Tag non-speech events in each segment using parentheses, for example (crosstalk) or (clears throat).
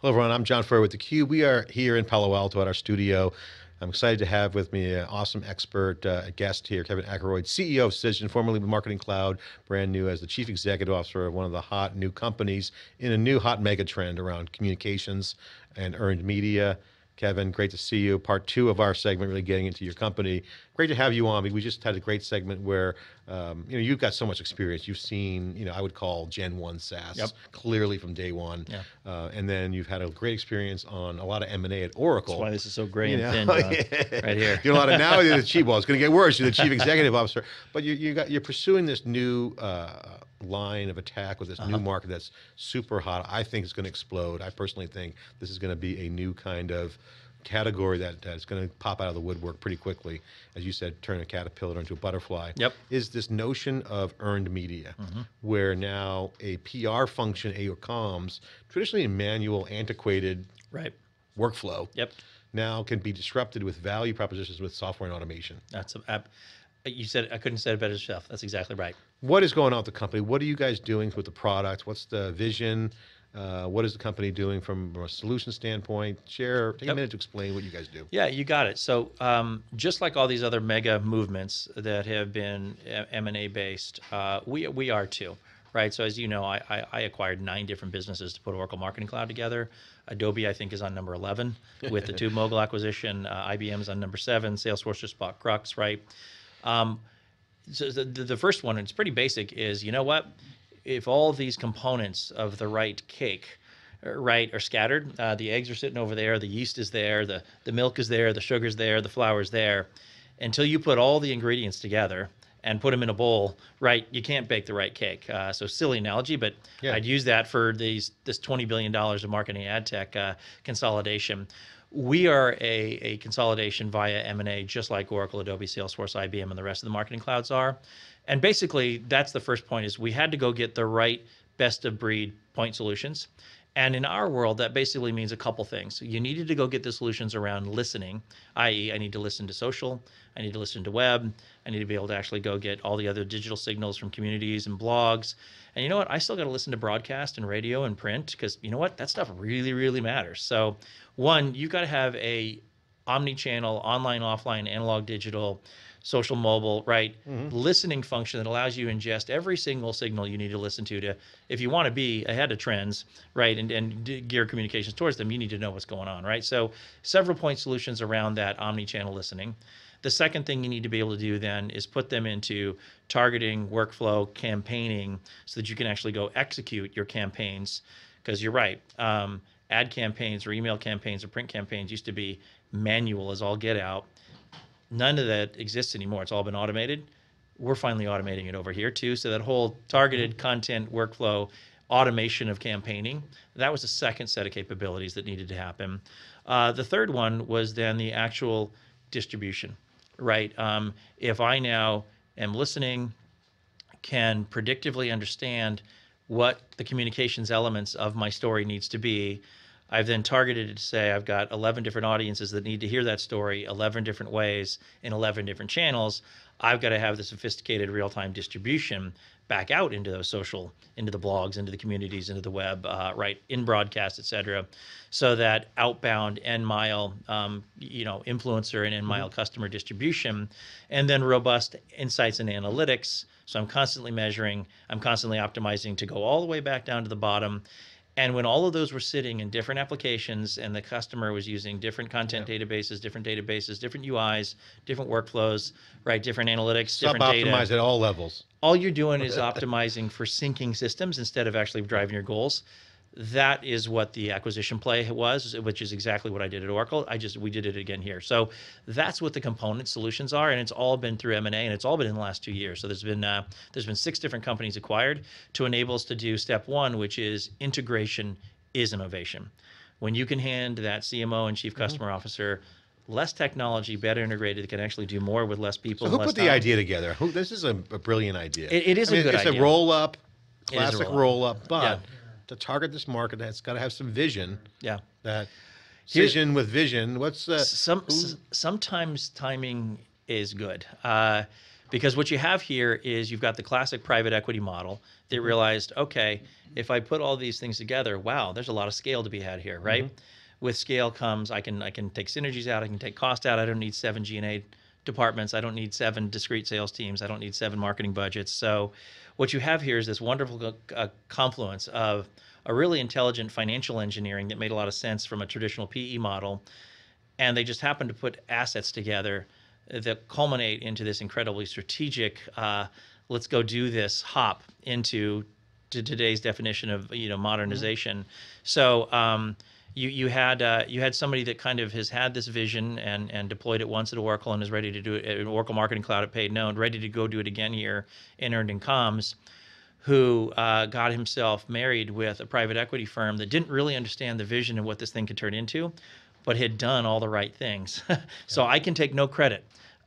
Hello, everyone. I'm John Furrier with theCUBE. We are here in Palo Alto at our studio. I'm excited to have with me an awesome expert, uh, guest here, Kevin Ackroyd, CEO of Cision, formerly Marketing Cloud, brand new as the Chief Executive Officer of one of the hot new companies in a new hot mega trend around communications and earned media. Kevin, great to see you. Part two of our segment, really getting into your company great to have you on. We just had a great segment where um, you know you've got so much experience. You've seen you know I would call Gen One SaaS yep. clearly from day one, yeah. uh, and then you've had a great experience on a lot of M and A at Oracle. That's why this is so great you and know? thin, (laughs) right here. You're a lot of now you're the chief. (laughs) Well, it's going to get worse. You're the chief executive officer, but you, you got you're pursuing this new. Uh, line of attack with this uh-huh. new market that's super hot. I think it's going to explode. I personally think this is going to be a new kind of category that's going to pop out of the woodwork pretty quickly, as you said, turn a caterpillar into a butterfly, yep. is this notion of earned media, mm-hmm. where now a PR function, a comms, traditionally a manual, antiquated right. workflow, yep. now can be disrupted with value propositions with software and automation. That's a, uh, you said I couldn't say it better yourself. That's exactly right. What is going on with the company? What are you guys doing with the product? What's the vision? Uh, what is the company doing from a solution standpoint? Share, take yep. a minute to explain what you guys do. Yeah, you got it. So um, just like all these other mega movements that have been M&A based, uh, we, we are too. Right, so as you know, I, I, I acquired nine different businesses to put Oracle Marketing Cloud together. Adobe, I think, is on number eleven (laughs) with the two Mogul acquisition. Uh, IBM's on number seven. Salesforce just bought Crux, right? Um, so the, the first one, it's pretty basic, is you know what? if all these components of the right cake uh, right are scattered uh, the eggs are sitting over there the yeast is there the, the milk is there the sugar's there the flour's there until you put all the ingredients together and put them in a bowl right you can't bake the right cake uh, so silly analogy but yeah. i'd use that for these this $20 billion of marketing ad tech uh, consolidation we are a, a consolidation via m&a just like oracle adobe salesforce ibm and the rest of the marketing clouds are and basically, that's the first point is we had to go get the right best of breed point solutions. And in our world, that basically means a couple things. You needed to go get the solutions around listening, i.e., I need to listen to social, I need to listen to web, I need to be able to actually go get all the other digital signals from communities and blogs. And you know what? I still got to listen to broadcast and radio and print because you know what? That stuff really, really matters. So, one, you got to have a omni-channel, online, offline, analog, digital social mobile, right? Mm-hmm. Listening function that allows you to ingest every single signal you need to listen to to, if you want to be ahead of trends, right, and, and gear communications towards them, you need to know what's going on, right? So several point solutions around that omni-channel listening. The second thing you need to be able to do then is put them into targeting, workflow, campaigning, so that you can actually go execute your campaigns. Because you're right, um, ad campaigns or email campaigns or print campaigns used to be manual as all get out. None of that exists anymore. It's all been automated. We're finally automating it over here too. So that whole targeted mm-hmm. content workflow automation of campaigning. That was the second set of capabilities that needed to happen. Uh, the third one was then the actual distribution, right? Um, if I now am listening, can predictively understand what the communications elements of my story needs to be I've then targeted it to say I've got 11 different audiences that need to hear that story 11 different ways in 11 different channels. I've got to have the sophisticated real time distribution back out into those social, into the blogs, into the communities, into the web, uh, right in broadcast, et cetera, so that outbound end mile, um, you know, influencer and end mm-hmm. mile mm-hmm. customer distribution, and then robust insights and analytics. So I'm constantly measuring, I'm constantly optimizing to go all the way back down to the bottom and when all of those were sitting in different applications and the customer was using different content yep. databases, different databases, different UIs, different workflows, right? Different analytics, different data. Optimize at all levels. All you're doing is (laughs) optimizing for syncing systems instead of actually driving your goals that is what the acquisition play was, which is exactly what I did at Oracle. I just we did it again here. So that's what the component solutions are, and it's all been through M and A, and it's all been in the last two years. So there's been uh, there's been six different companies acquired to enable us to do step one, which is integration is innovation. When you can hand that CMO and chief mm-hmm. customer officer less technology, better integrated, can actually do more with less people. So who put the idea together? Who, this is a, a brilliant idea. it, it is mean, a good it's idea. It's a roll up classic roll up, roll up but yeah to target this market that's got to have some vision. Yeah. That vision with vision. What's the some sometimes timing is good. Uh, because what you have here is you've got the classic private equity model. They mm-hmm. realized, okay, if I put all these things together, wow, there's a lot of scale to be had here, right? Mm-hmm. With scale comes I can I can take synergies out, I can take cost out. I don't need seven G and eight departments. I don't need seven discrete sales teams. I don't need seven marketing budgets. So, what you have here is this wonderful uh, uh confluence of a really intelligent financial engineering that made a lot of sense from a traditional PE model, and they just happened to put assets together that culminate into this incredibly strategic. Uh, let's go do this hop into to today's definition of you know mm-hmm. modernization. Mm-hmm. So. Um, you you had uh, you had somebody that kind of has had this vision and and deployed it once at Oracle and is ready to do it at uh, Oracle Marketing Cloud at Paid Known, ready to go do it again here in Earned in Comms, who uh, got himself married with a private equity firm that didn't really understand the vision and what this thing could turn into, but had done all the right things. (laughs) so yeah. I can take no credit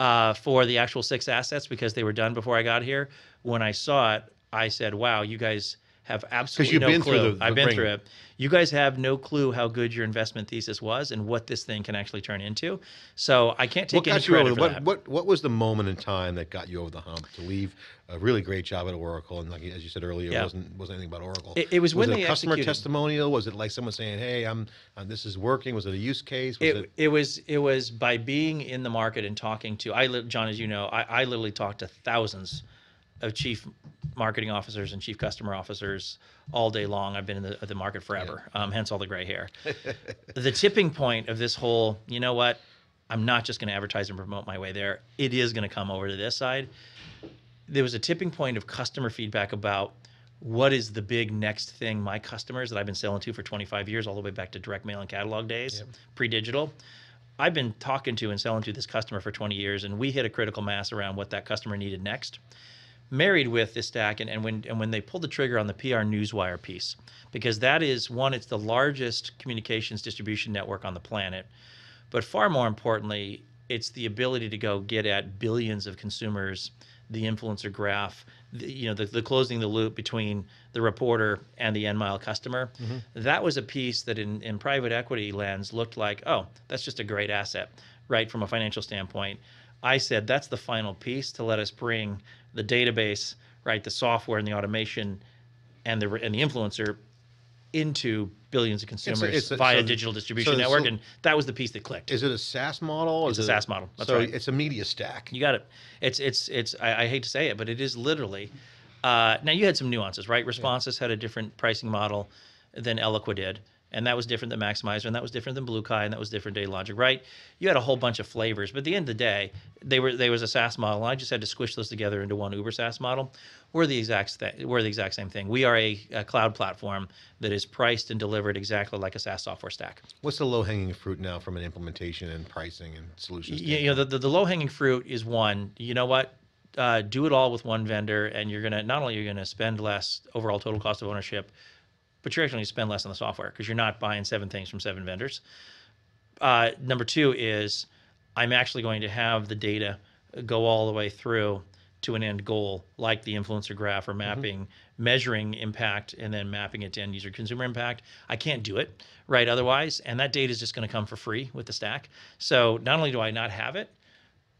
uh, for the actual six assets because they were done before I got here. When I saw it, I said, "Wow, you guys." have absolutely no clue. The, the I've been ring. through it. You guys have no clue how good your investment thesis was and what this thing can actually turn into. So I can't take what any credit over, for what, that. What, what was the moment in time that got you over the hump to leave a really great job at Oracle? And like as you said earlier, yeah. it wasn't wasn't anything about Oracle. It, it was, was when it they a customer executed. testimonial. Was it like someone saying, "Hey, I'm uh, this is working"? Was it a use case? Was it, it, it was it was by being in the market and talking to I John, as you know, I, I literally talked to thousands of chief marketing officers and chief customer officers all day long. I've been in the, the market forever, yeah. um, hence all the gray hair. (laughs) the tipping point of this whole, you know what, I'm not just going to advertise and promote my way there. It is going to come over to this side. There was a tipping point of customer feedback about what is the big next thing my customers that I've been selling to for 25 years, all the way back to direct mail and catalog days, yep. pre digital. I've been talking to and selling to this customer for 20 years, and we hit a critical mass around what that customer needed next married with this stack and, and when and when they pulled the trigger on the PR Newswire piece because that is one it's the largest communications distribution network on the planet but far more importantly it's the ability to go get at billions of consumers the influencer graph the, you know the, the closing the loop between the reporter and the end mile customer mm-hmm. that was a piece that in, in private equity lens looked like oh that's just a great asset right from a financial standpoint I said that's the final piece to let us bring the database, right, the software and the automation, and the and the influencer into billions of consumers it's a, it's a, via so, digital distribution so, network, and that was the piece that clicked. Is it a SaaS model? It's a SaaS model. That's so right. it's a media stack. You got it. It's it's it's. I, I hate to say it, but it is literally. Uh, now you had some nuances, right? Responses yeah. had a different pricing model than Eloqua did and that was different than Maximizer, and that was different than Blue Kai, and that was different than Logic, right? You had a whole bunch of flavors, but at the end of the day, they were they was a SaaS model. I just had to squish those together into one Uber SaaS model. We're the exact th- we're the exact same thing. We are a, a, cloud platform that is priced and delivered exactly like a SaaS software stack. What's the low hanging fruit now from an implementation and pricing and solutions? Yeah, you know, the, the, the low hanging fruit is one. You know what? Uh, do it all with one vendor, and you're gonna not only you're gonna spend less overall total cost of ownership but you're actually going to spend less on the software because you're not buying seven things from seven vendors. Uh, number two is I'm actually going to have the data go all the way through to an end goal, like the influencer graph or mm-hmm. mapping, mm-hmm. measuring impact, and then mapping it to end user consumer impact. I can't do it right otherwise. And that data is just going to come for free with the stack. So not only do I not have it,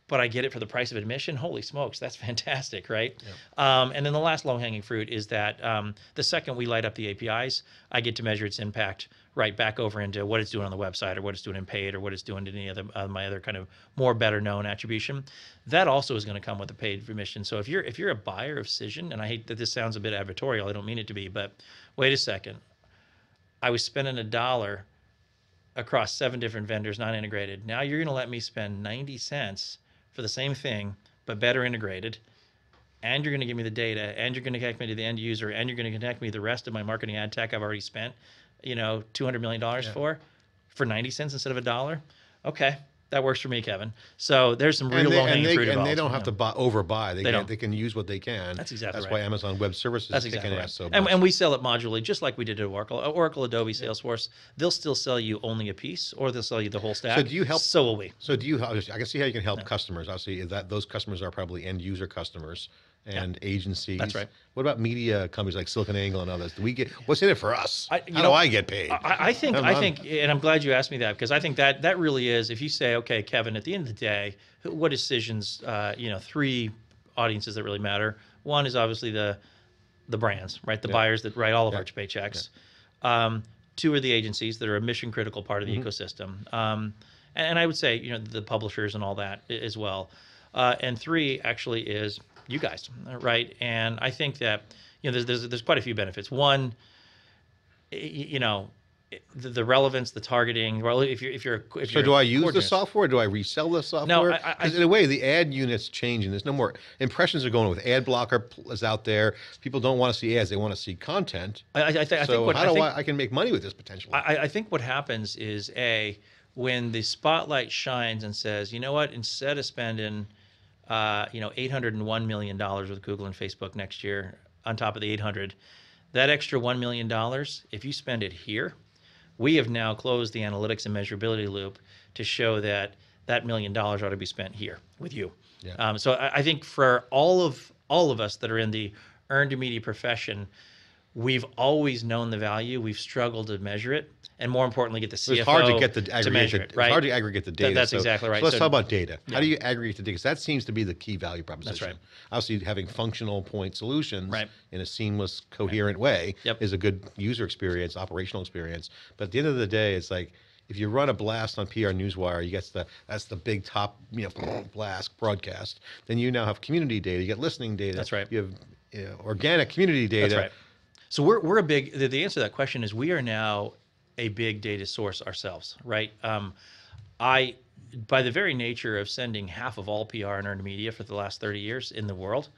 but I get it for the price of admission. Holy smokes, that's (laughs) fantastic, right? Yeah. Um, and then the last low hanging fruit is that um, the second we light up the APIs, I get to measure its impact right back over into what it's doing on the website or what it's doing in paid or what it's doing to any other uh, my other kind of more better known attribution that also is going to come with a paid permission so if you're if you're a buyer of cision and i hate that this sounds a bit advertorial i don't mean it to be but wait a second i was spending a dollar across seven different vendors not integrated now you're going to let me spend 90 cents for the same thing, but better integrated. And you're going to give me the data, and you're going to connect me to the end user, and you're going to connect me the rest of my marketing ad tech I've already spent, you know, two hundred million dollars yeah. for, for ninety cents instead of a dollar. Okay, that works for me, Kevin. So there's some real long. And they don't have to buy, overbuy. They, they can, they can use what they can. That's exactly That's right. why Amazon Web Services That's exactly right. so and, and, we sell it modularly, just like we did at Oracle. Uh, Oracle, Adobe, Salesforce, they'll still sell you only a piece or they'll sell you the whole stack. So do you help? So will we. So do you, I can see how you can help no. customers. Obviously that those customers are probably end user customers and yeah. agencies. That's right. What about media companies like SiliconANGLE and others? Do we get what's in it for us? I, How know, do I get paid? I, I think I think, and I'm glad you asked me that because I think that that really is. If you say, okay, Kevin, at the end of the day, what decisions? Uh, you know, three audiences that really matter. One is obviously the the brands, right? The yeah. buyers that write all of yeah. our paychecks. Um, two are the agencies that are a mission critical part of the mm-hmm. ecosystem. Um, and, and, I would say, you know, the publishers and all that as well. Uh, and three actually is you guys, right? And I think that you know there's there's, there's quite a few benefits. One, you know, the, the, relevance, the targeting. Well, if you're if you're if so, you're do I use the software? Do I resell the software? No, I, I, in a way, the ad unit's changing. There's no more impressions are going with ad blocker is out there. People don't want to see ads; they want to see content. I, I th- so think how do think, I, can make money with this potentially? I, think what happens is a when the spotlight shines and says, you know what, instead of spending uh, you know, $801 million with Google and Facebook next year on top of the 800. That extra $1 million, if you spend it here, we have now closed the analytics and measurability loop to show that that million dollars ought to be spent here with you. Yeah. Um, so I, I, think for all of all of us that are in the earned media profession, we've always known the value. We've struggled to measure it and more importantly, get the CFO. It's hard to get the aggregate, to measure it, right? It's hard to aggregate the data. Th- that's so, exactly right. So let's so, talk about data. Yeah. How do you aggregate the data? Because that seems to be the key value proposition. That's right. Obviously, having functional point solutions right. in a seamless, coherent right. way yep. is a good user experience, operational experience. But at the end of the day, it's like if you run a blast on PR Newswire, you get the that's the big top you know (clears throat) blast broadcast. Then you now have community data. You get listening data. That's right. You have you know, organic community data. That's right. So we're, we're a big the, the answer to that question is we are now a big data source ourselves, right? Um, I, by the very nature of sending half of all PR and earned media for the last 30 years in the world,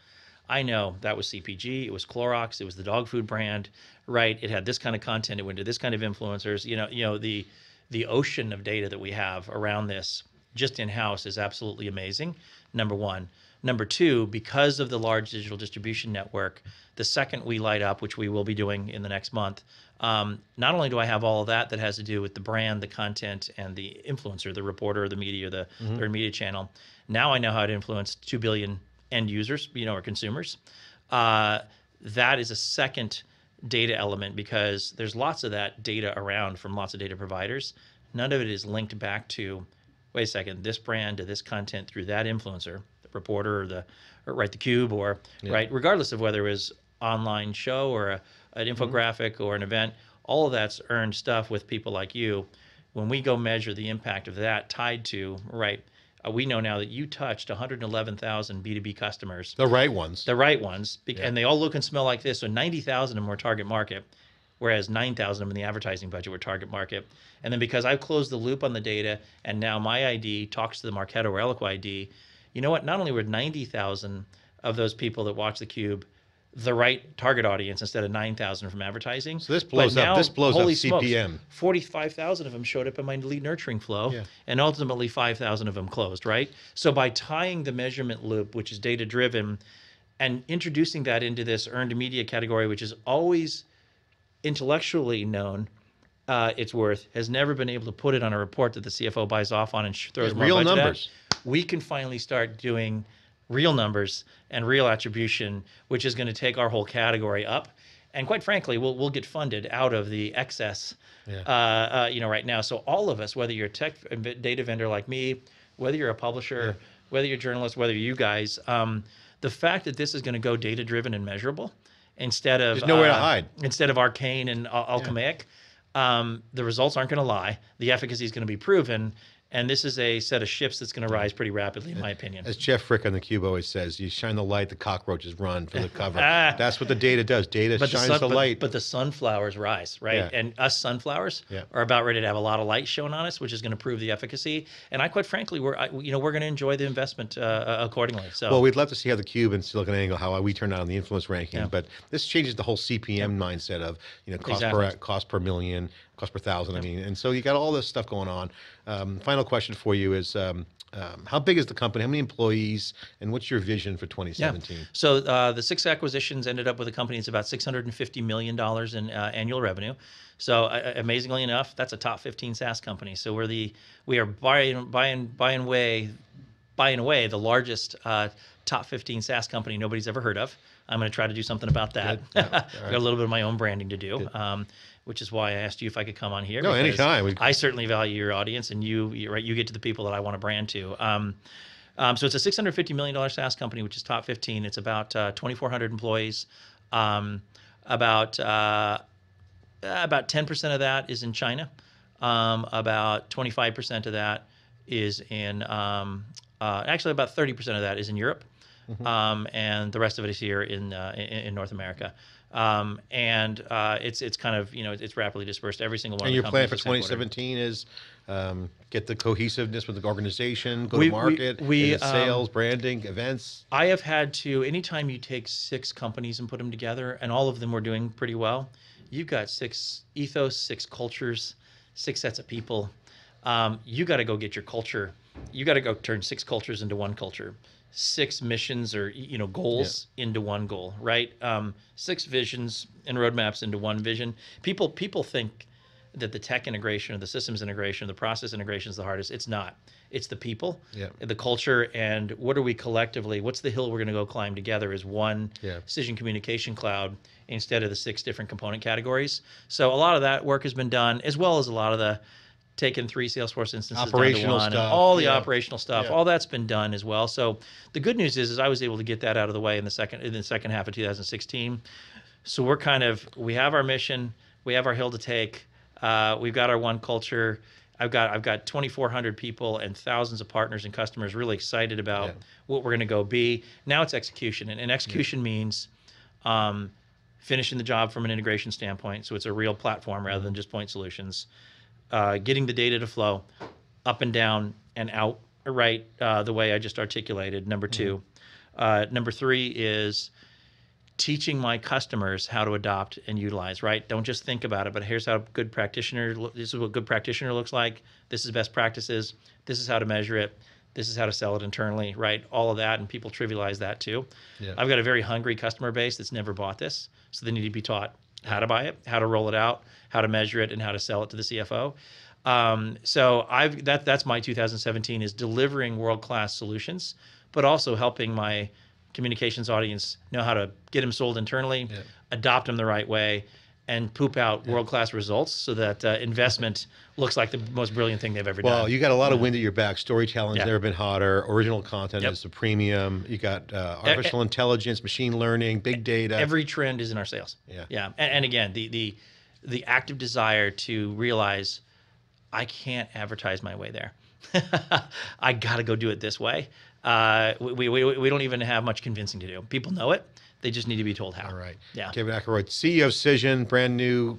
I know that was CPG, it was Clorox, it was the dog food brand, right? It had this kind of content, it went to this kind of influencers. You know, you know the the ocean of data that we have around this just in house is absolutely amazing. Number one. Number two, because of the large digital distribution network, the second we light up, which we will be doing in the next month, um, not only do I have all of that that has to do with the brand, the content, and the influencer, the reporter, the media, the mm-hmm. media channel. Now I know how to influence two billion end users, you know, or consumers. Uh, that is a second data element because there's lots of that data around from lots of data providers. None of it is linked back to, wait a second, this brand to this content through that influencer, the reporter, or the or right the cube, or yeah. right, regardless of whether it was online show or a an mm-hmm. infographic mm-hmm. or an event, all of that's earned stuff with people like you. When we go measure the impact of that tied to, right, uh, we know now that you touched 111,000 B2B customers. The right ones. The right ones. yeah. And they all look and smell like this. So 90,000 are more target market, whereas 9,000 of them in the advertising budget were target market. And then because I've closed the loop on the data and now my ID talks to the Marketo or Eloqua ID, you know what? Not only were 90,000 of those people that watch the cube the right target audience instead of 9,000 from advertising. So this blows but up. Now, this blows holy up CPM. Smokes, 45,000 of them showed up in my lead nurturing flow yeah. and ultimately 5,000 of them closed, right? So by tying the measurement loop, which is data driven, and introducing that into this earned media category, which is always intellectually known, uh, it's worth has never been able to put it on a report that the CFO buys off on and throws yeah, more real numbers. We can finally start doing real numbers and real attribution, which is going to take our whole category up. And quite frankly, we'll we'll get funded out of the excess, yeah. uh, uh, you know, right now. So all of us, whether you're a tech data vendor like me, whether you're a publisher, yeah. whether you're a journalist, whether you guys, um, the fact that this is going to go data driven and measurable instead of there's nowhere uh, to hide, instead of arcane and alchemaic. Yeah. Um, the results aren't going to lie. The efficacy is going to be proven, and this is a set of ships that's going to rise pretty rapidly, in my opinion. As Jeff Frick on the Cube always says, you shine the light, the cockroaches run for the cover. ah. (laughs) That's what the data does. Data but shines the, sun, the but, light. But the sunflowers rise, right? Yeah. And us sunflowers yeah. are about ready to have a lot of light shown on us, which is going to prove the efficacy. And I, quite frankly, we're I, you know we're going to enjoy the investment uh, uh, accordingly. So well, we'd love to see how the Cube and SiliconANGLE how we turn out on the influence ranking. Yeah. But this changes the whole CPM mindset of you know cost exactly. per cost per million cost per thousand. I mean, and so you got all this stuff going on. Um, final question for you is. Um, um, how big is the company? How many employees? And what's your vision for 2017? Yeah. So uh, the six acquisitions ended up with a company that's about $650 million in uh, annual revenue. So uh, uh, amazingly enough, that's a top 15 SaaS company. So we're the we are buying buying buying way buying away the largest uh, top 15 SaaS company nobody's ever heard of. I'm going to try to do something about that. Yeah, right. (laughs) Got a little bit of my own branding to do. Um, which is why I asked you if I could come on here. No, anytime. I certainly value your audience, and you, you right, you get to the people that I want to brand to. Um, um, so it's a six hundred fifty million dollars SaaS company, which is top fifteen. It's about uh, twenty four hundred employees. Um, about uh, about ten percent of that is in China. Um, about twenty five percent of that is in um, uh, actually about thirty percent of that is in Europe. Mm-hmm. Um, and the rest of it is here in uh, in, in, North America. Um, and uh, it's it's kind of you know it's rapidly dispersed. Every single one. And your plan for 2017 is um, get the cohesiveness with the organization, go we, to market, we, we um, sales, um, branding, events. I have had to anytime you take six companies and put them together, and all of them were doing pretty well. You've got six ethos, six cultures, six sets of people. Um, you got to go get your culture. You got to go turn six cultures into one culture six missions or you know goals yeah. into one goal, right? Um, six visions and roadmaps into one vision. People people think that the tech integration or the systems integration, or the process integration is the hardest. It's not. It's the people, yeah. the culture, and what are we collectively? What's the hill we're going to go climb together? Is one yeah. decision communication cloud instead of the six different component categories. So a lot of that work has been done, as well as a lot of the taken three Salesforce instances operational down to one, stuff. all the yeah. operational stuff. Yeah. All that's been done as well. So the good news is, is I was able to get that out of the way in the second in the second half of 2016. So we're kind of we have our mission, we have our hill to take. Uh, we've got our one culture. I've got I've got 2,400 people and thousands of partners and customers really excited about yeah. what we're going to go be. Now it's execution, and, and execution yeah. means um, finishing the job from an integration standpoint. So it's a real platform rather than mm-hmm. just point solutions uh, getting the data to flow up and down and out right uh, the way I just articulated. Number 2 mm-hmm. Uh, number three is teaching my customers how to adopt and utilize right don't just think about it but here's how good practitioner this is what good practitioner looks like this is best practices this is how to measure it this is how to sell it internally right all of that and people trivialize that too yeah. i've got a very hungry customer base that's never bought this so they need to be taught how to buy it, how to roll it out, how to measure it, and how to sell it to the CFO. Um, so I've that that's my 2017 is delivering world class solutions, but also helping my communications audience know how to get them sold internally, yeah. adopt them the right way, and poop out world class results so that uh, investment looks like the most brilliant thing they've ever well, done. Well, you got a lot of wind at your back. Story challenge yeah. never been hotter. Original content yep. is the premium. You got uh, artificial intelligence, machine learning, big data. Every trend is in our sales. Yeah, yeah. And, and again, the the the active desire to realize I can't advertise my way there. (laughs) I got to go do it this way. Uh, we, we, we don't even have much convincing to do. People know it. They just need to be told how. All right. Yeah. Kevin Ackroyd, CEO of Cision, brand new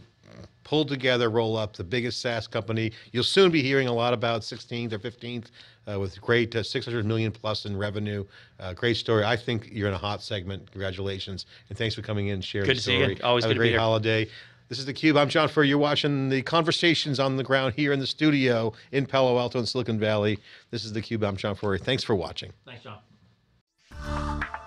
pulled together roll up the biggest SaaS company. You'll soon be hearing a lot about 16th or 15th uh, with great uh, 600 million plus in revenue. Uh, great story. I think you're in a hot segment. Congratulations and thanks for coming in and sharing. Good to story. see you. Always Have good a great to be here. holiday. This is theCUBE. I'm John Furrier. You're watching the conversations on the ground here in the studio in Palo Alto and Silicon Valley. This is theCUBE. I'm John Furrier. Thanks for watching. Thanks, John.